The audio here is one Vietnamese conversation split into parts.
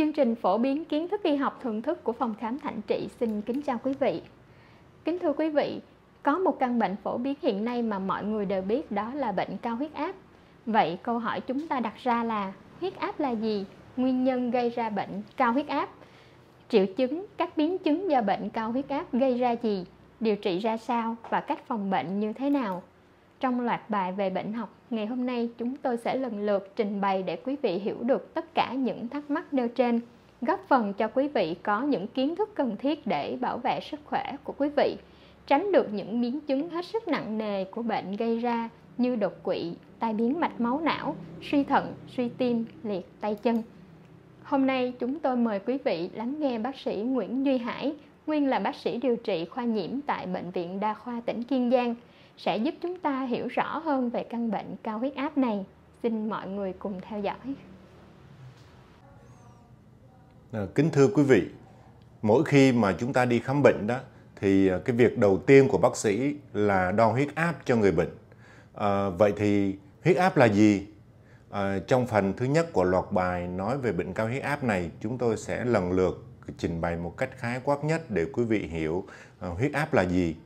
Chương trình phổ biến kiến thức y học thường thức của phòng khám Thạnh Trị xin kính chào quý vị. Kính thưa quý vị, có một căn bệnh phổ biến hiện nay mà mọi người đều biết đó là bệnh cao huyết áp. Vậy câu hỏi chúng ta đặt ra là huyết áp là gì? Nguyên nhân gây ra bệnh cao huyết áp? Triệu chứng, các biến chứng do bệnh cao huyết áp gây ra gì? Điều trị ra sao và cách phòng bệnh như thế nào? Trong loạt bài về bệnh học, ngày hôm nay chúng tôi sẽ lần lượt trình bày để quý vị hiểu được tất cả những thắc mắc nêu trên, góp phần cho quý vị có những kiến thức cần thiết để bảo vệ sức khỏe của quý vị, tránh được những biến chứng hết sức nặng nề của bệnh gây ra như đột quỵ, tai biến mạch máu não, suy thận, suy tim, liệt tay chân. Hôm nay chúng tôi mời quý vị lắng nghe bác sĩ Nguyễn Duy Hải, nguyên là bác sĩ điều trị khoa nhiễm tại Bệnh viện Đa khoa tỉnh Kiên Giang – sẽ giúp chúng ta hiểu rõ hơn về căn bệnh cao huyết áp này. Xin mọi người cùng theo dõi. À, kính thưa quý vị, mỗi khi mà chúng ta đi khám bệnh đó thì à, cái việc đầu tiên của bác sĩ là đo huyết áp cho người bệnh. À, vậy thì huyết áp là gì? À, trong phần thứ nhất của loạt bài nói về bệnh cao huyết áp này, chúng tôi sẽ lần lượt trình bày một cách khái quát nhất để quý vị hiểu à, huyết áp là gì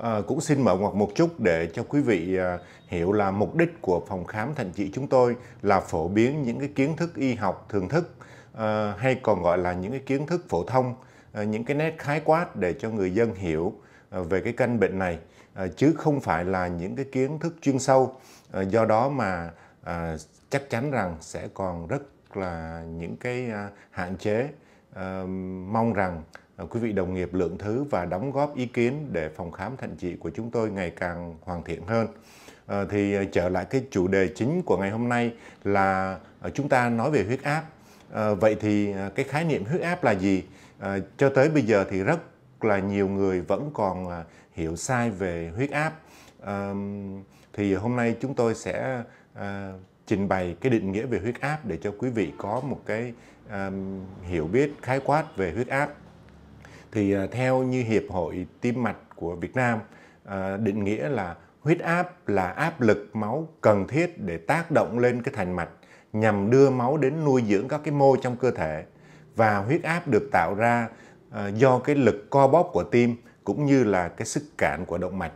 À, cũng xin mở ngoặc một chút để cho quý vị à, hiểu là mục đích của phòng khám thành trị chúng tôi là phổ biến những cái kiến thức y học thường thức à, hay còn gọi là những cái kiến thức phổ thông, à, những cái nét khái quát để cho người dân hiểu à, về cái căn bệnh này à, chứ không phải là những cái kiến thức chuyên sâu. À, do đó mà à, chắc chắn rằng sẽ còn rất là những cái à, hạn chế à, mong rằng Ờ, quý vị đồng nghiệp lượng thứ và đóng góp ý kiến để phòng khám thận trị của chúng tôi ngày càng hoàn thiện hơn. Ờ, thì ờ, trở lại cái chủ đề chính của ngày hôm nay là chúng ta nói về huyết áp. vậy thì cái khái niệm huyết áp là gì? cho tới bây giờ thì rất là nhiều người vẫn còn hiểu sai về huyết áp. thì hôm nay chúng tôi sẽ trình bày cái định nghĩa về huyết áp để cho quý vị có một cái um, hiểu biết khái quát về huyết áp thì à, theo như hiệp hội tim mạch của Việt Nam à, định nghĩa là huyết áp là áp lực máu cần thiết để tác động lên cái thành mạch nhằm đưa máu đến nuôi dưỡng các cái mô trong cơ thể và huyết áp được tạo ra à, do cái lực co bóp của tim cũng như là cái sức cản của động mạch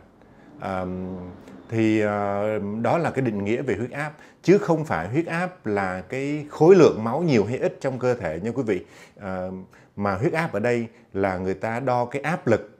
à, thì đó là cái định nghĩa về huyết áp chứ không phải huyết áp là cái khối lượng máu nhiều hay ít trong cơ thể nha quý vị à, mà huyết áp ở đây là người ta đo cái áp lực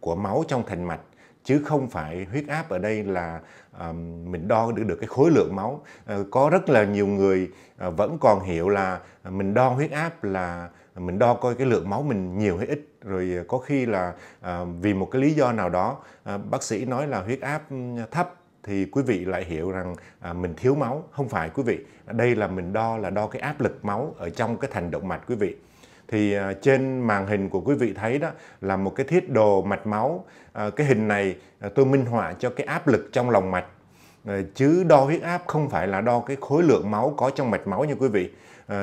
của máu trong thành mạch chứ không phải huyết áp ở đây là um, mình đo được được cái khối lượng máu uh, có rất là nhiều người uh, vẫn còn hiểu là mình đo huyết áp là mình đo coi cái lượng máu mình nhiều hay ít rồi có khi là uh, vì một cái lý do nào đó uh, bác sĩ nói là huyết áp thấp thì quý vị lại hiểu rằng à, mình thiếu máu không phải quý vị đây là mình đo là đo cái áp lực máu ở trong cái thành động mạch quý vị thì à, trên màn hình của quý vị thấy đó là một cái thiết đồ mạch máu à, cái hình này à, tôi minh họa cho cái áp lực trong lòng mạch chứ đo huyết áp không phải là đo cái khối lượng máu có trong mạch máu như quý vị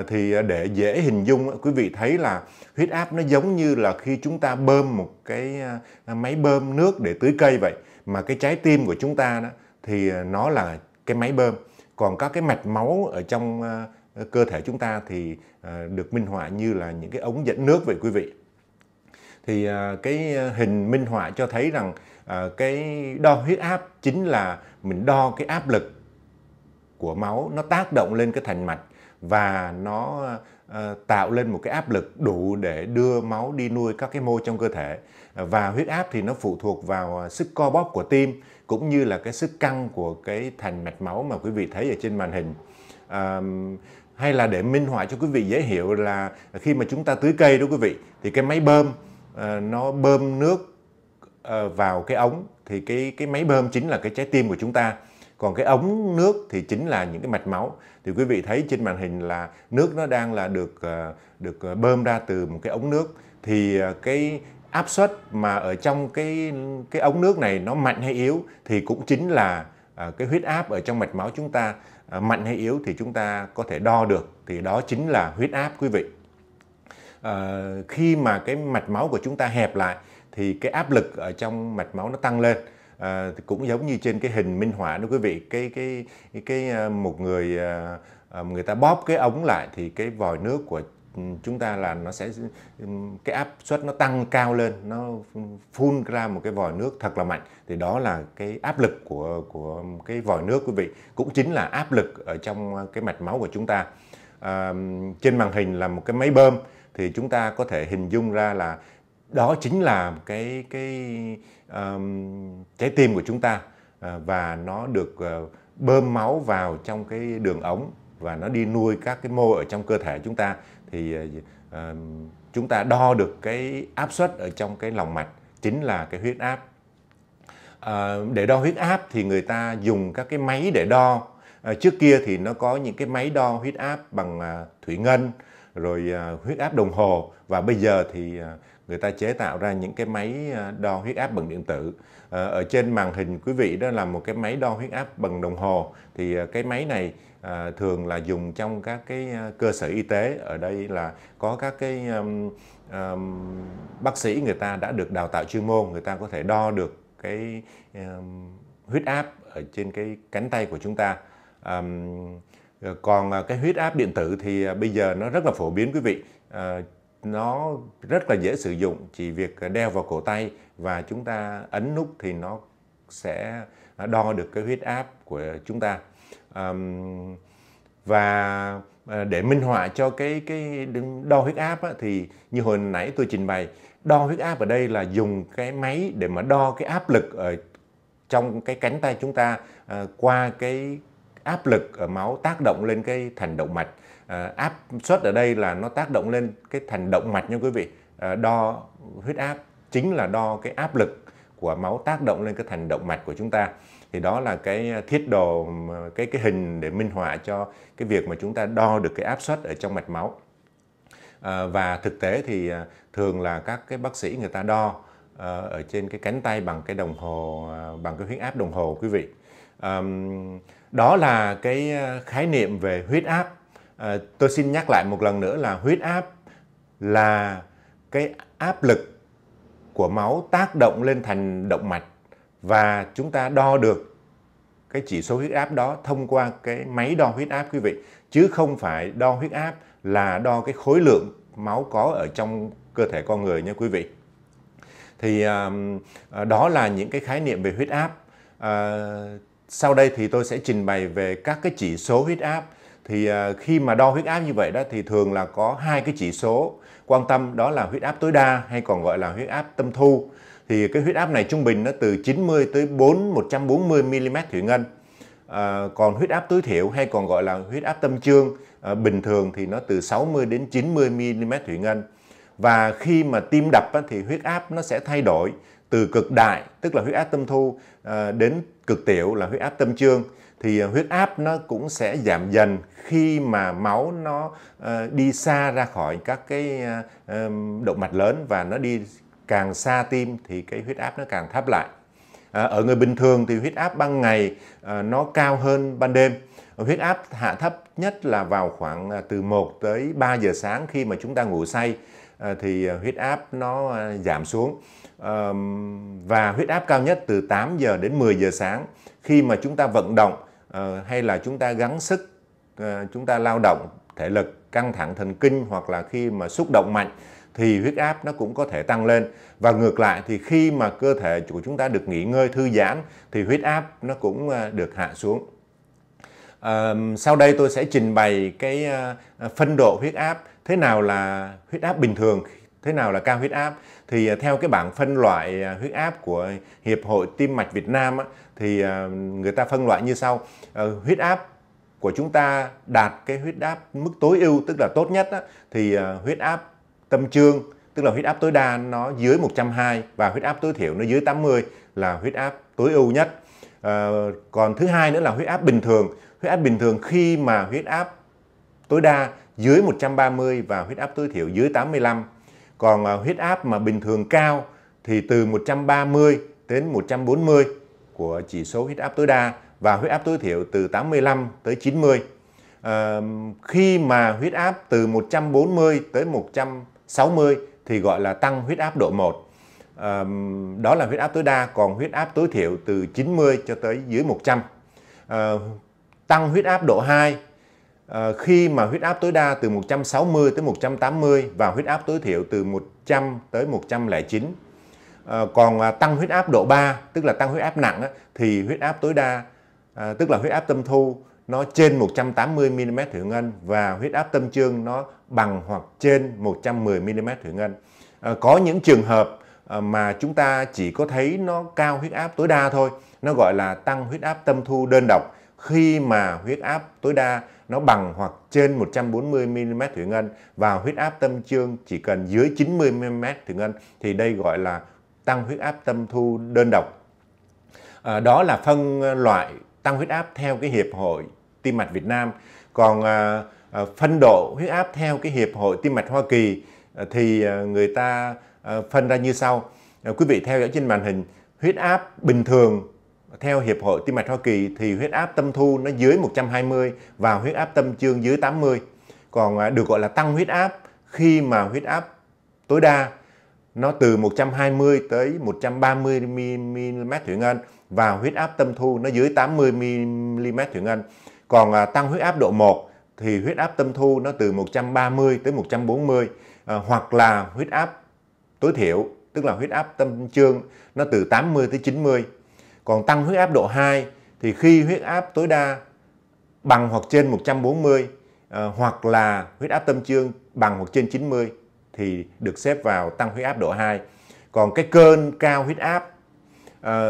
thì để dễ hình dung quý vị thấy là huyết áp nó giống như là khi chúng ta bơm một cái máy bơm nước để tưới cây vậy mà cái trái tim của chúng ta đó thì nó là cái máy bơm còn các cái mạch máu ở trong Ờ, cơ thể chúng ta thì ờ, được minh họa như là những cái ống dẫn nước vậy quý vị thì ờ, cái hình minh họa cho thấy rằng cái đo huyết áp chính là mình đo cái áp lực của máu nó tác động lên cái thành mạch và nó tạo lên một cái áp lực đủ để đưa máu đi nuôi các cái mô trong cơ thể và huyết áp thì nó phụ thuộc vào sức co bóp của tim cũng như là cái sức căng của cái thành mạch máu mà quý vị thấy ở trên màn hình à, hay là để minh họa cho quý vị dễ hiểu là khi mà chúng ta tưới cây đó quý vị thì cái máy bơm à, nó bơm nước à, vào cái ống thì cái cái máy bơm chính là cái trái tim của chúng ta còn cái ống nước thì chính là những cái mạch máu thì quý vị thấy trên màn hình là nước nó đang là được ờ, được bơm ra từ một cái ống nước thì cái áp suất mà ở trong cái cái ống nước này nó mạnh hay yếu thì cũng chính là cái huyết áp ở trong mạch máu chúng ta Ờ, mạnh hay yếu thì chúng ta có thể đo được thì đó chính là huyết áp quý vị à, khi mà cái mạch máu của chúng ta hẹp lại thì cái áp lực ở trong mạch máu nó tăng lên à, thì cũng giống như trên cái hình minh họa đó quý vị cái cái cái, cái một người người ta bóp cái ống lại thì cái vòi nước của chúng ta là nó sẽ cái áp suất nó tăng cao lên nó phun ra một cái vòi nước thật là mạnh thì đó là cái áp lực của của cái vòi nước quý vị cũng chính là áp lực ở trong cái mạch máu của chúng ta à, trên màn hình là một cái máy bơm thì chúng ta có thể hình dung ra là đó chính là cái cái um, trái tim của chúng ta à, và nó được uh, bơm máu vào trong cái đường ống và nó đi nuôi các cái mô ở trong cơ thể chúng ta thì uh, chúng ta đo được cái áp suất ở trong cái lòng mạch chính là cái huyết áp à, để đo huyết áp thì người ta dùng các cái máy để đo à, trước kia thì nó có những cái máy đo huyết áp bằng à, thủy ngân rồi à, huyết áp đồng hồ và bây giờ thì à, người ta chế tạo ra những cái máy ờ, đo huyết áp bằng điện tử ờ, ở trên màn hình quý vị đó là một cái máy đo huyết áp bằng đồng hồ thì ờ, cái máy này thường là dùng trong các cái cơ sở y tế ở đây là có các cái bác sĩ người ta đã được đào tạo chuyên môn người ta có thể đo được cái huyết áp ở trên cái cánh tay của chúng ta còn cái huyết áp điện tử thì bây giờ nó rất là phổ biến quý vị nó rất là dễ sử dụng chỉ việc đeo vào cổ tay và chúng ta ấn nút thì nó sẽ đo được cái huyết áp của chúng ta um, và ờ, để minh họa cho cái cái đo huyết áp á, thì như hồi nãy tôi trình bày đo huyết áp ở đây là dùng cái máy để mà đo cái áp lực ở trong cái cánh tay chúng ta à, qua cái áp lực ở ờ, máu tác động lên cái thành động mạch à, áp suất ở đây là nó tác động lên cái thành động mạch nha quý vị à, đo huyết áp chính là đo cái áp lực của máu tác động lên cái thành động mạch của chúng ta thì đó là cái thiết đồ cái cái hình để minh họa cho cái việc mà chúng ta đo được cái áp suất ở trong mạch máu à, và thực tế thì thường là các cái bác sĩ người ta đo ở trên cái cánh tay bằng cái đồng hồ bằng cái huyết áp đồng hồ quý vị đó là cái ờ, khái niệm về huyết áp ờ, tôi xin nhắc lại một lần nữa là huyết áp là cái áp lực của máu tác động lên thành động mạch và chúng ta đo được cái chỉ số huyết áp đó thông qua cái máy đo huyết áp quý vị chứ không phải đo huyết áp là đo cái khối lượng máu có ở trong cơ thể con người nha quý vị thì ờ, đó là những cái khái niệm về huyết áp sau đây thì tôi sẽ trình bày về các cái chỉ số huyết áp. Thì à, khi mà đo huyết áp như vậy đó thì thường là có hai cái chỉ số quan tâm đó là huyết áp tối đa hay còn gọi là huyết áp tâm thu. Thì cái huyết áp này trung bình nó từ 90 tới 4 140 mm thủy ngân. À, còn huyết áp tối thiểu hay còn gọi là huyết áp tâm trương à, bình thường thì nó từ 60 đến 90 mm thủy ngân. Và khi mà tim đập á, thì huyết áp nó sẽ thay đổi từ cực đại tức là huyết áp tâm thu à, đến cực tiểu là huyết áp tâm trương thì à, huyết áp nó cũng sẽ giảm dần khi mà máu nó à, đi xa ra khỏi các cái à, động mạch lớn và nó đi càng xa tim thì cái huyết áp nó càng thấp lại. Ở người bình thường thì huyết áp ban ngày nó cao hơn ban đêm. Huyết áp hạ thấp nhất là vào khoảng từ 1 tới 3 giờ sáng khi mà chúng ta ngủ say Ờ, thì ờ, huyết áp nó ờ, giảm xuống và huyết áp cao nhất từ 8 giờ đến 10 giờ sáng khi mà chúng ta vận động hay là chúng ta gắng sức chúng ta lao động thể lực căng thẳng thần kinh hoặc là khi mà xúc động mạnh thì huyết áp nó cũng có thể tăng lên và ngược lại thì khi mà cơ thể của chúng ta được nghỉ ngơi thư giãn thì huyết áp nó cũng được hạ xuống à, sau đây tôi sẽ trình bày cái phân độ huyết áp thế nào là huyết áp bình thường thế nào là cao huyết áp thì theo cái bảng phân loại huyết áp của hiệp hội tim mạch Việt Nam thì người ta phân loại như sau huyết áp của chúng ta đạt cái huyết áp mức tối ưu tức là tốt nhất thì huyết áp tâm trương tức là huyết áp tối đa nó dưới 120 và huyết áp tối thiểu nó dưới 80 là huyết áp tối ưu nhất à, còn thứ hai nữa là huyết áp bình thường huyết áp bình thường khi mà huyết áp tối đa dưới 130 và huyết áp tối thiểu dưới 85. Còn à, huyết áp mà bình thường cao thì từ 130 đến 140 của chỉ số huyết áp tối đa và huyết áp tối thiểu từ 85 tới 90. À, khi mà huyết áp từ 140 tới 160 thì gọi là tăng huyết áp độ 1. À, đó là huyết áp tối đa, còn huyết áp tối thiểu từ 90 cho tới dưới 100. À, tăng huyết áp độ 2 Ờ, khi mà huyết áp tối đa từ 160 tới 180 và huyết áp tối thiểu từ 100 tới 109. Ờ, còn à, tăng huyết áp độ 3, tức là tăng huyết áp nặng thì huyết áp tối đa à, tức là huyết áp tâm thu nó trên 180 mm thủy ngân và huyết áp tâm trương nó bằng hoặc trên 110 mm thủy ngân. Ờ, có những trường hợp mà chúng ta chỉ có thấy nó cao huyết áp tối đa thôi, nó gọi là tăng huyết áp tâm thu đơn độc khi mà huyết áp tối đa nó bằng hoặc trên 140 mm thủy ngân và huyết áp tâm trương chỉ cần dưới 90 mm thủy ngân thì đây gọi là tăng huyết áp tâm thu đơn độc. À, đó là phân loại tăng huyết áp theo cái hiệp hội tim mạch Việt Nam. Còn à, à, phân độ huyết áp theo cái hiệp hội tim mạch Hoa Kỳ à, thì à, người ta à, phân ra như sau. À, quý vị theo dõi trên màn hình, huyết áp bình thường theo Hiệp hội Tim mạch Hoa Kỳ thì huyết áp tâm thu nó dưới 120 và huyết áp tâm trương dưới 80. Còn à, được gọi là tăng huyết áp khi mà huyết áp tối đa nó từ 120 tới 130 mm thủy ngân và huyết áp tâm thu nó dưới 80 mm thủy ngân. Còn à, tăng huyết áp độ 1 thì huyết áp tâm thu nó từ 130 tới 140 à, hoặc là huyết áp tối thiểu tức là huyết áp tâm trương nó từ 80 tới 90 còn tăng huyết áp độ 2 thì khi huyết áp tối đa bằng hoặc trên 140 à, ờ, hoặc là huyết áp tâm trương bằng hoặc trên 90 thì được xếp vào tăng huyết áp độ 2. Còn cái cơn cao huyết áp à,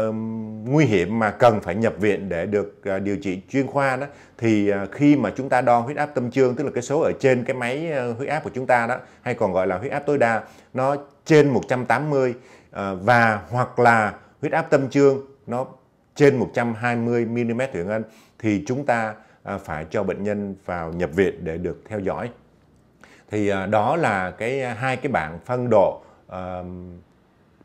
nguy hiểm mà cần phải nhập viện để được à, điều trị chuyên khoa đó thì à, khi mà chúng ta đo huyết áp tâm trương tức là cái số ở trên cái máy à, huyết áp của chúng ta đó hay còn gọi là huyết áp tối đa nó trên 180 à, và hoặc là huyết áp tâm trương nó trên 120 mm thủy ngân thì chúng ta à, phải cho bệnh nhân vào nhập viện để được theo dõi. Thì à, đó là cái à, hai cái bảng phân độ uh,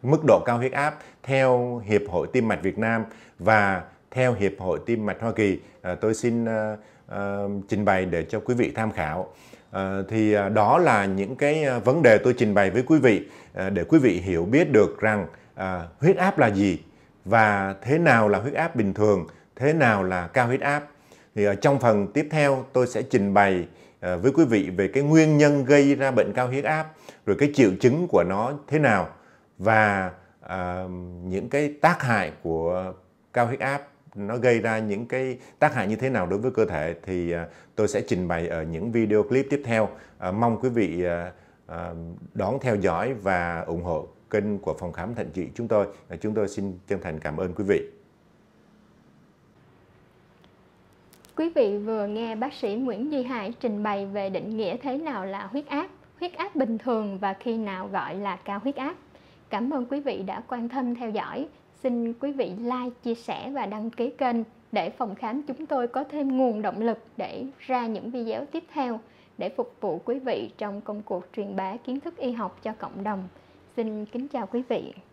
mức độ cao huyết áp theo Hiệp hội Tim mạch Việt Nam và theo Hiệp hội Tim mạch Hoa Kỳ. À, tôi xin à, à, trình bày để cho quý vị tham khảo. À, thì à, đó là những cái vấn đề tôi trình bày với quý vị à, để quý vị hiểu biết được rằng à, huyết áp là gì và thế nào là huyết áp bình thường, thế nào là cao huyết áp. Thì ở trong phần tiếp theo tôi sẽ trình bày ờ, với quý vị về cái nguyên nhân gây ra bệnh cao huyết áp, rồi cái triệu chứng của nó thế nào và à, những cái tác hại của cao huyết áp nó gây ra những cái tác hại như thế nào đối với cơ thể thì ờ, tôi sẽ trình bày ở những video clip tiếp theo. mong quý vị đón theo dõi và ủng hộ kênh của phòng khám thận trị chúng tôi. Chúng tôi xin chân thành cảm ơn quý vị. Quý vị vừa nghe bác sĩ Nguyễn Duy Hải trình bày về định nghĩa thế nào là huyết áp, huyết áp bình thường và khi nào gọi là cao huyết áp. Cảm ơn quý vị đã quan tâm theo dõi. Xin quý vị like, chia sẻ và đăng ký kênh để phòng khám chúng tôi có thêm nguồn động lực để ra những video tiếp theo để phục vụ quý vị trong công cuộc truyền bá kiến thức y học cho cộng đồng. Xin kính chào quý vị.